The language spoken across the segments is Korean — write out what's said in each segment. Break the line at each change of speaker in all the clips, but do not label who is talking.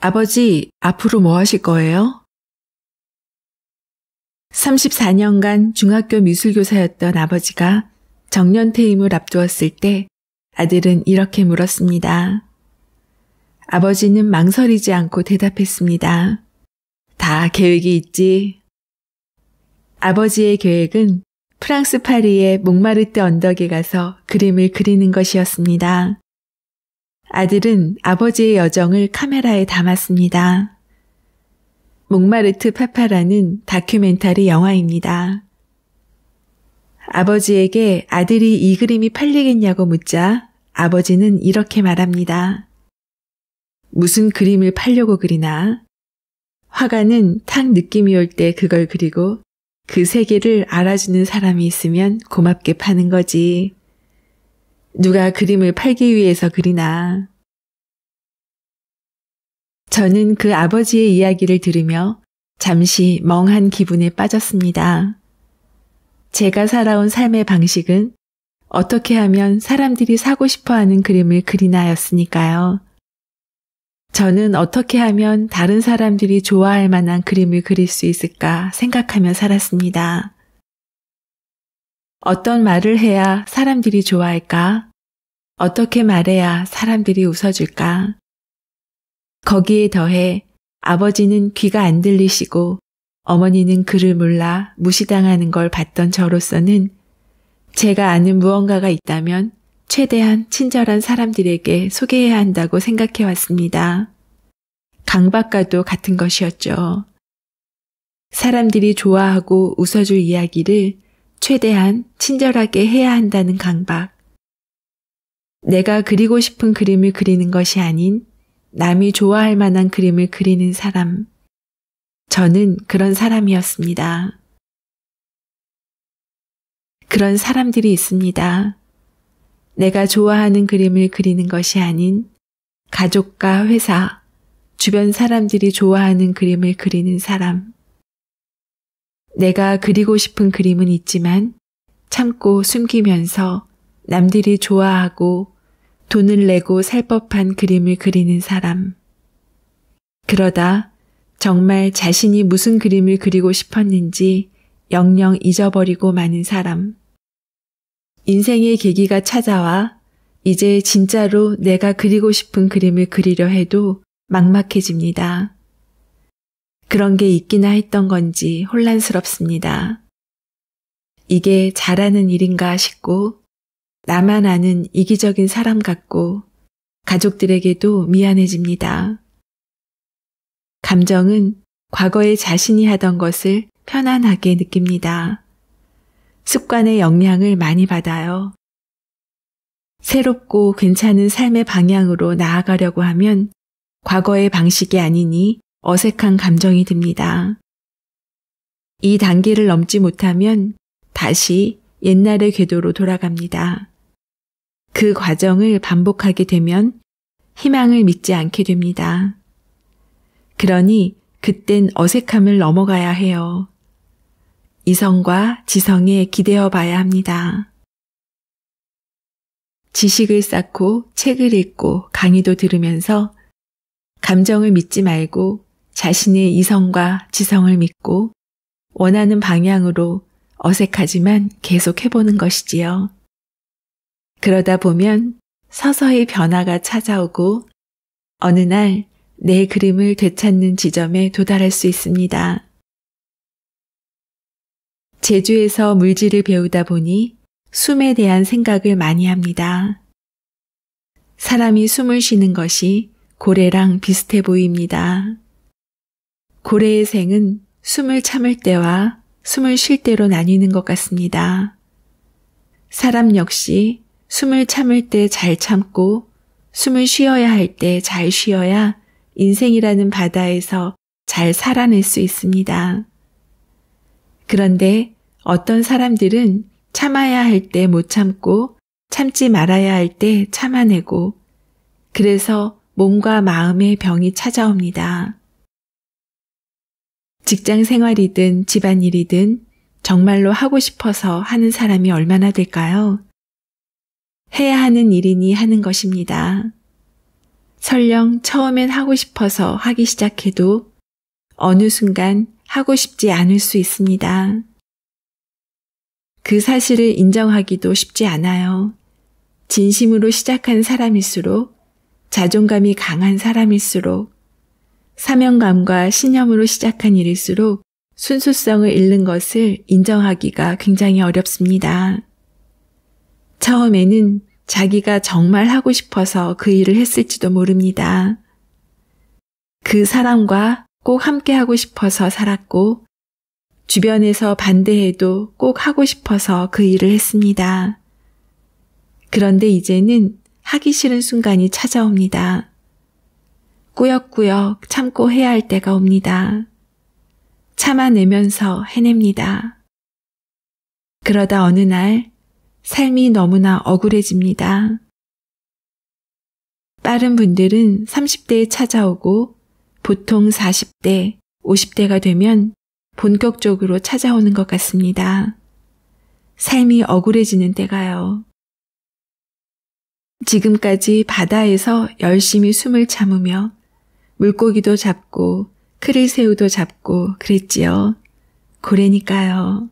아버지, 앞으로 뭐 하실 거예요? 34년간 중학교 미술교사였던 아버지가 정년퇴임을 앞두었을 때 아들은 이렇게 물었습니다. 아버지는 망설이지 않고 대답했습니다. 다 계획이 있지. 아버지의 계획은 프랑스 파리의 몽마르트 언덕에 가서 그림을 그리는 것이었습니다. 아들은 아버지의 여정을 카메라에 담았습니다. 목마르트 파파라는 다큐멘터리 영화입니다. 아버지에게 아들이 이 그림이 팔리겠냐고 묻자 아버지는 이렇게 말합니다. 무슨 그림을 팔려고 그리나? 화가는 탁 느낌이 올 때 그걸 그리고 그 세계를 알아주는 사람이 있으면 고맙게 파는 거지. 누가 그림을 팔기 위해서 그리나. 저는 그 아버지의 이야기를 들으며 잠시 멍한 기분에 빠졌습니다. 제가 살아온 삶의 방식은 어떻게 하면 사람들이 사고 싶어 하는 그림을 그리나였으니까요. 저는 어떻게 하면 다른 사람들이 좋아할 만한 그림을 그릴 수 있을까 생각하며 살았습니다. 어떤 말을 해야 사람들이 좋아할까? 어떻게 말해야 사람들이 웃어줄까? 거기에 더해 아버지는 귀가 안 들리시고 어머니는 그를 몰라 무시당하는 걸 봤던 저로서는 제가 아는 무언가가 있다면 최대한 친절한 사람들에게 소개해야 한다고 생각해 왔습니다. 강박과도 같은 것이었죠. 사람들이 좋아하고 웃어줄 이야기를 최대한 친절하게 해야 한다는 강박. 내가 그리고 싶은 그림을 그리는 것이 아닌 남이 좋아할 만한 그림을 그리는 사람. 저는 그런 사람이었습니다. 그런 사람들이 있습니다. 내가 좋아하는 그림을 그리는 것이 아닌 가족과 회사, 주변 사람들이 좋아하는 그림을 그리는 사람. 내가 그리고 싶은 그림은 있지만 참고 숨기면서 남들이 좋아하고 돈을 내고 살 법한 그림을 그리는 사람. 그러다 정말 자신이 무슨 그림을 그리고 싶었는지 영영 잊어버리고 마는 사람. 인생의 계기가 찾아와 이제 진짜로 내가 그리고 싶은 그림을 그리려 해도 막막해집니다. 그런 게 있기나 했던 건지 혼란스럽습니다. 이게 잘하는 일인가 싶고, 나만 아는 이기적인 사람 같고, 가족들에게도 미안해집니다. 감정은 과거에 자신이 하던 것을 편안하게 느낍니다. 습관의 영향을 많이 받아요. 새롭고 괜찮은 삶의 방향으로 나아가려고 하면 과거의 방식이 아니니 어색한 감정이 듭니다. 이 단계를 넘지 못하면 다시 옛날의 궤도로 돌아갑니다. 그 과정을 반복하게 되면 희망을 믿지 않게 됩니다. 그러니 그땐 어색함을 넘어가야 해요. 이성과 지성에 기대어 봐야 합니다. 지식을 쌓고 책을 읽고 강의도 들으면서 감정을 믿지 말고 자신의 이성과 지성을 믿고 원하는 방향으로 어색하지만 계속 해보는 것이지요. 그러다 보면 서서히 변화가 찾아오고 어느 날 내 그림을 되찾는 지점에 도달할 수 있습니다. 제주에서 물질을 배우다 보니 숨에 대한 생각을 많이 합니다. 사람이 숨을 쉬는 것이 고래랑 비슷해 보입니다. 고래의 생은 숨을 참을 때와 숨을 쉴 때로 나뉘는 것 같습니다. 사람 역시 숨을 참을 때 잘 참고 숨을 쉬어야 할 때 잘 쉬어야 인생이라는 바다에서 잘 살아낼 수 있습니다. 그런데 어떤 사람들은 참아야 할 때 못 참고 참지 말아야 할 때 참아내고 그래서 몸과 마음의 병이 찾아옵니다. 직장 생활이든 집안일이든 정말로 하고 싶어서 하는 사람이 얼마나 될까요? 해야 하는 일이니 하는 것입니다. 설령 처음엔 하고 싶어서 하기 시작해도 어느 순간 하고 싶지 않을 수 있습니다. 그 사실을 인정하기도 쉽지 않아요. 진심으로 시작한 사람일수록 자존감이 강한 사람일수록 사명감과 신념으로 시작한 일일수록 순수성을 잃는 것을 인정하기가 굉장히 어렵습니다. 처음에는 자기가 정말 하고 싶어서 그 일을 했을지도 모릅니다. 그 사람과 꼭 함께 하고 싶어서 살았고, 주변에서 반대해도 꼭 하고 싶어서 그 일을 했습니다. 그런데 이제는 하기 싫은 순간이 찾아옵니다. 꾸역꾸역 참고 해야 할 때가 옵니다. 참아내면서 해냅니다. 그러다 어느 날 삶이 너무나 억울해집니다. 빠른 분들은 30대에 찾아오고 보통 40대, 50대가 되면 본격적으로 찾아오는 것 같습니다. 삶이 억울해지는 때가요. 지금까지 바다에서 열심히 숨을 참으며 물고기도 잡고 크릴새우도 잡고 그랬지요. 고래니까요.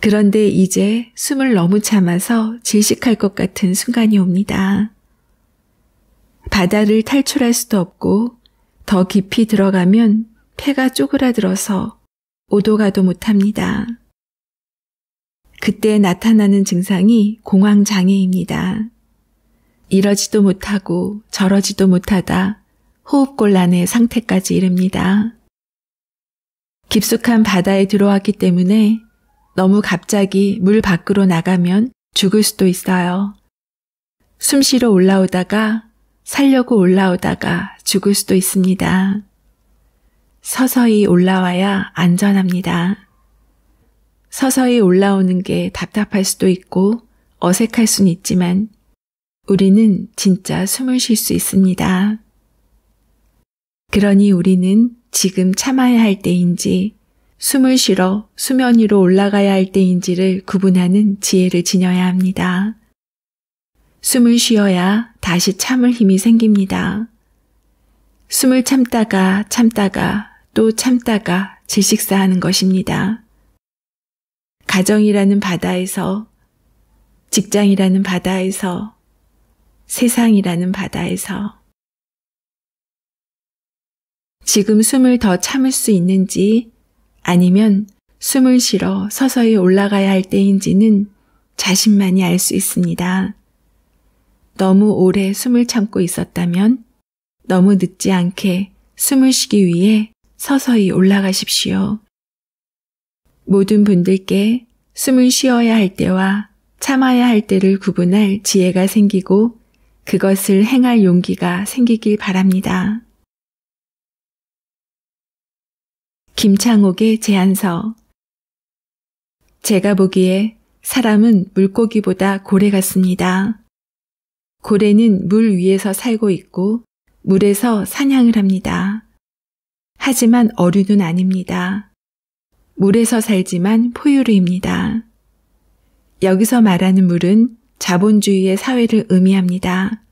그런데 이제 숨을 너무 참아서 질식할 것 같은 순간이 옵니다. 바다를 탈출할 수도 없고 더 깊이 들어가면 폐가 쪼그라들어서 오도가도 못합니다. 그때 나타나는 증상이 공황장애입니다. 이러지도 못하고 저러지도 못하다 호흡곤란의 상태까지 이릅니다. 깊숙한 바다에 들어왔기 때문에 너무 갑자기 물 밖으로 나가면 죽을 수도 있어요. 숨 쉬러 올라오다가 살려고 올라오다가 죽을 수도 있습니다. 서서히 올라와야 안전합니다. 서서히 올라오는 게 답답할 수도 있고 어색할 순 있지만 우리는 진짜 숨을 쉴 수 있습니다. 그러니 우리는 지금 참아야 할 때인지 숨을 쉬러 수면 위로 올라가야 할 때인지를 구분하는 지혜를 지녀야 합니다. 숨을 쉬어야 다시 참을 힘이 생깁니다. 숨을 참다가 참다가 또 참다가 질식사하는 것입니다. 가정이라는 바다에서, 직장이라는 바다에서, 세상이라는 바다에서 지금 숨을 더 참을 수 있는지 아니면 숨을 쉬러 서서히 올라가야 할 때인지는 자신만이 알 수 있습니다. 너무 오래 숨을 참고 있었다면 너무 늦지 않게 숨을 쉬기 위해 서서히 올라가십시오. 모든 분들께 숨을 쉬어야 할 때와 참아야 할 때를 구분할 지혜가 생기고 그것을 행할 용기가 생기길 바랍니다. 김창옥의 제안서 제가 보기에 사람은 물고기보다 고래 같습니다. 고래는 물 위에서 살고 있고 물에서 사냥을 합니다. 하지만 어류는 아닙니다. 물에서 살지만 포유류입니다. 여기서 말하는 물은 자본주의의 사회를 의미합니다.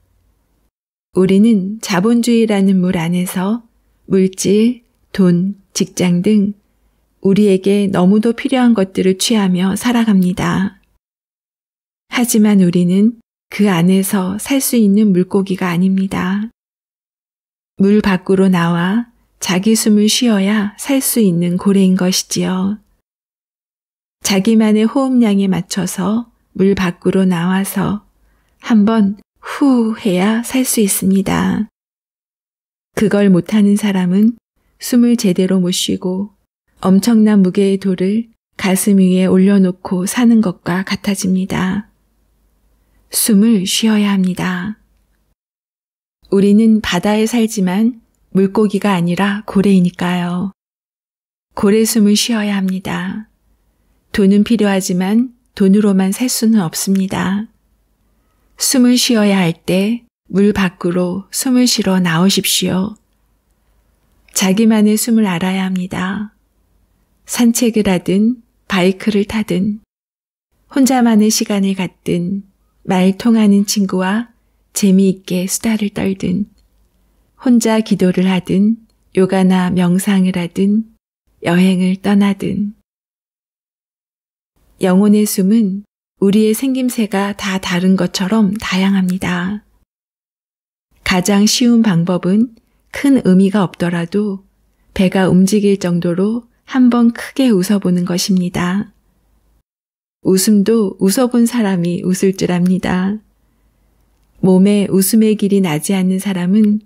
우리는 자본주의라는 물 안에서 물질, 돈, 직장 등 우리에게 너무도 필요한 것들을 취하며 살아갑니다. 하지만 우리는 그 안에서 살 수 있는 물고기가 아닙니다. 물 밖으로 나와 자기 숨을 쉬어야 살 수 있는 고래인 것이지요. 자기만의 호흡량에 맞춰서 물 밖으로 나와서 한 번 후 해야 살 수 있습니다. 그걸 못하는 사람은 숨을 제대로 못 쉬고 엄청난 무게의 돌을 가슴 위에 올려놓고 사는 것과 같아집니다. 숨을 쉬어야 합니다. 우리는 바다에 살지만 물고기가 아니라 고래이니까요. 고래 숨을 쉬어야 합니다. 돈은 필요하지만 돈으로만 살 수는 없습니다. 숨을 쉬어야 할 때 물 밖으로 숨을 쉬러 나오십시오. 자기만의 숨을 알아야 합니다. 산책을 하든 바이크를 타든 혼자만의 시간을 갖든 말 통하는 친구와 재미있게 수다를 떨든 혼자 기도를 하든 요가나 명상을 하든 여행을 떠나든 영혼의 숨은 우리의 생김새가 다 다른 것처럼 다양합니다. 가장 쉬운 방법은 큰 의미가 없더라도 배가 움직일 정도로 한번 크게 웃어보는 것입니다. 웃음도 웃어본 사람이 웃을 줄 압니다. 몸에 웃음의 길이 나지 않는 사람은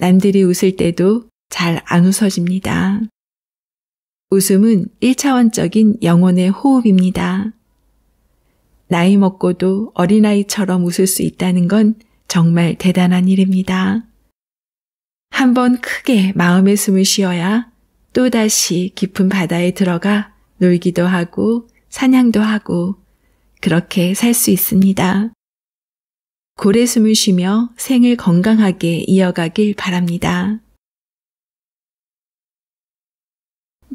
남들이 웃을 때도 잘 안 웃어집니다. 웃음은 1차원적인 영혼의 호흡입니다. 나이 먹고도 어린아이처럼 웃을 수 있다는 건 정말 대단한 일입니다. 한번 크게 마음에 숨을 쉬어야 또다시 깊은 바다에 들어가 놀기도 하고 사냥도 하고 그렇게 살 수 있습니다. 고래 숨을 쉬며 생을 건강하게 이어가길 바랍니다.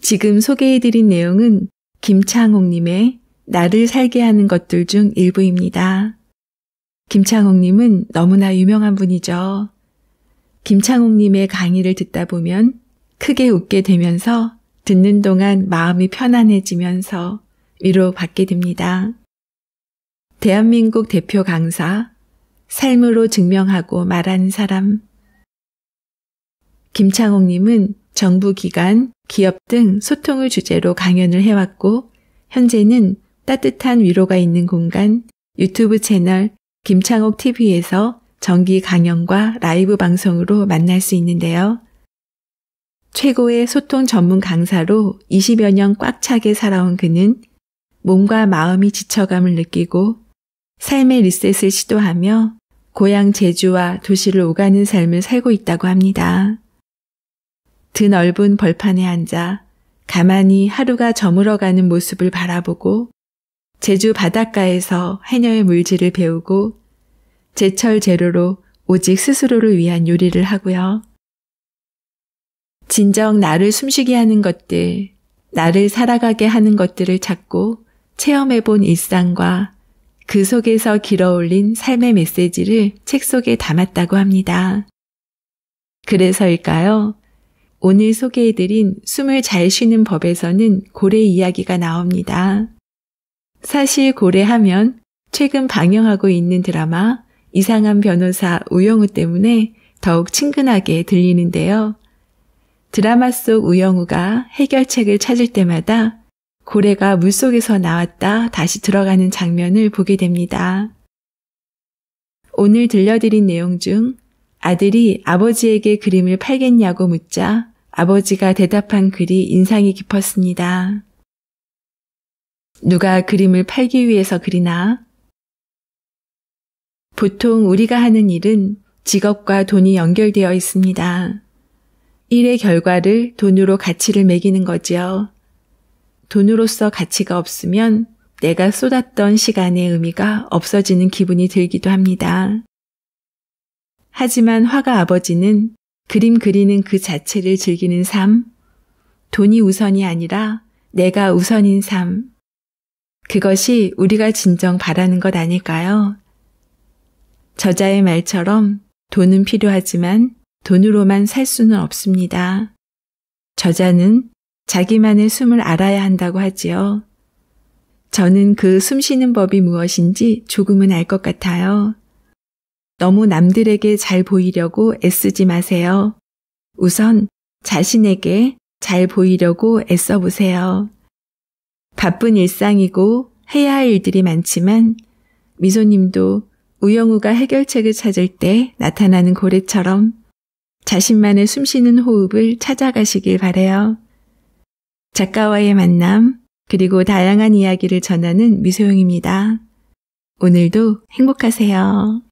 지금 소개해드린 내용은 김창옥님의 나를 살게 하는 것들 중 일부입니다. 김창옥님은 너무나 유명한 분이죠. 김창욱님의 강의를 듣다 보면 크게 웃게 되면서 듣는 동안 마음이 편안해지면서 위로받게 됩니다. 대한민국 대표 강사, 삶으로 증명하고 말한 사람. 김창옥님은 정부 기관, 기업 등 소통을 주제로 강연을 해왔고, 현재는 따뜻한 위로가 있는 공간, 유튜브 채널 김창옥 TV에서 정기 강연과 라이브 방송으로 만날 수 있는데요. 최고의 소통 전문 강사로 20여 년 꽉 차게 살아온 그는 몸과 마음이 지쳐감을 느끼고 삶의 리셋을 시도하며 고향 제주와 도시를 오가는 삶을 살고 있다고 합니다. 드넓은 벌판에 앉아 가만히 하루가 저물어가는 모습을 바라보고 제주 바닷가에서 해녀의 물질을 배우고 제철 재료로 오직 스스로를 위한 요리를 하고요. 진정 나를 숨쉬게 하는 것들, 나를 살아가게 하는 것들을 찾고 체험해 본 일상과 그 속에서 길어올린 삶의 메시지를 책 속에 담았다고 합니다. 그래서일까요? 오늘 소개해드린 숨을 잘 쉬는 법에서는 고래 이야기가 나옵니다. 사실 고래하면 최근 방영하고 있는 드라마 이상한 변호사 우영우 때문에 더욱 친근하게 들리는데요. 드라마 속 우영우가 해결책을 찾을 때마다 고래가 물속에서 나왔다 다시 들어가는 장면을 보게 됩니다. 오늘 들려드린 내용 중 아들이 아버지에게 그림을 팔겠냐고 묻자 아버지가 대답한 글이 인상이 깊었습니다. 누가 그림을 팔기 위해서 그리나 보통 우리가 하는 일은 직업과 돈이 연결되어 있습니다. 일의 결과를 돈으로 가치를 매기는 거지요. 돈으로서 가치가 없으면 내가 쏟았던 시간의 의미가 없어지는 기분이 들기도 합니다. 하지만 화가 아버지는 그림 그리는 그 자체를 즐기는 삶, 돈이 우선이 아니라 내가 우선인 삶, 그것이 우리가 진정 바라는 것 아닐까요? 저자의 말처럼 돈은 필요하지만 돈으로만 살 수는 없습니다. 저자는 자기만의 숨을 알아야 한다고 하지요. 저는 그 숨 쉬는 법이 무엇인지 조금은 알 것 같아요. 너무 남들에게 잘 보이려고 애쓰지 마세요. 우선 자신에게 잘 보이려고 애써 보세요. 바쁜 일상이고 해야 할 일들이 많지만 미소님도 우영우가 해결책을 찾을 때 나타나는 고래처럼 자신만의 숨쉬는 호흡을 찾아가시길 바래요. 작가와의 만남 그리고 다양한 이야기를 전하는 미소영입니다. 오늘도 행복하세요.